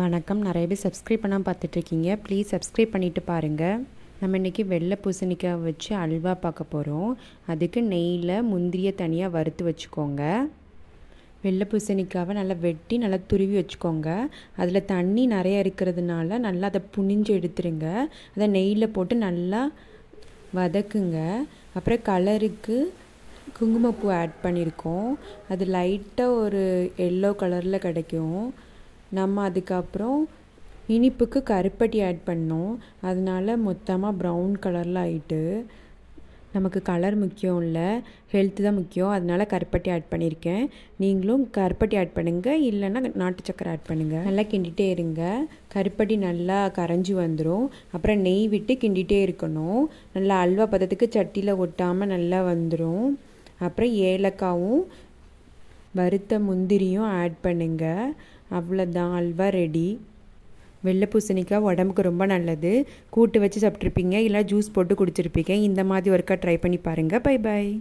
வணக்கம் நிறைய பேர் சப்ஸ்கிரைப் பண்ணால் பார்த்துட்ருக்கீங்க ப்ளீஸ் சப்ஸ்கிரைப் பண்ணிவிட்டு பாருங்கள் நம்ம இன்றைக்கி வெள்ளை பூசணிக்காய் வச்சு அல்வா பார்க்க போகிறோம் அதுக்கு நெய்யில் முந்திரியை தனியாக வறுத்து வச்சுக்கோங்க வெள்ளை பூசணிக்காவை நல்லா வெட்டி நல்லா துருவி வச்சுக்கோங்க அதில் தண்ணி நிறைய இருக்கிறதுனால நல்லா அதை புனிஞ்சு எடுத்துருங்க அதை நெய்யில் போட்டு நல்லா வதக்குங்க அப்புறம் கலருக்கு குங்குமப்பூ ஆட் பண்ணியிருக்கோம் அது லைட்டாக ஒரு எல்லோ கலரில் கிடைக்கும் நம்ம அதுக்கப்புறம் இனிப்புக்கு கருப்பட்டி ஆட் பண்ணோம் அதனால் மொத்தமாக ப்ரௌன் கலரில் ஆகிட்டு நமக்கு கலர் முக்கியம் இல்லை ஹெல்த்து தான் முக்கியம் அதனால் கருப்பட்டி ஆட் பண்ணியிருக்கேன் நீங்களும் கருப்பட்டி ஆட் பண்ணுங்கள் இல்லைன்னா நாட்டு சக்கரை ஆட் பண்ணுங்கள் நல்லா கிண்டிகிட்டே இருங்க கருப்பட்டி நல்லா கரைஞ்சி வந்துடும் அப்புறம் நெய் விட்டு கிண்டிகிட்டே இருக்கணும் நல்லா அல்வா பதத்துக்கு சட்டியில் ஒட்டாமல் நல்லா வந்துடும் அப்புறம் ஏலக்காவும் வறுத்த முந்திரியும் ஆட் பண்ணுங்கள் அவ்வளோதான் அல்வா ரெடி வெள்ளை பூசணிக்காய் உடம்புக்கு ரொம்ப நல்லது கூட்டு வச்சு சாப்பிட்ருப்பீங்க இல்லை ஜூஸ் போட்டு குடிச்சிருப்பீங்க இந்த மாதிரி ஒர்க்காக ட்ரை பண்ணி பாருங்கள் பை பாய்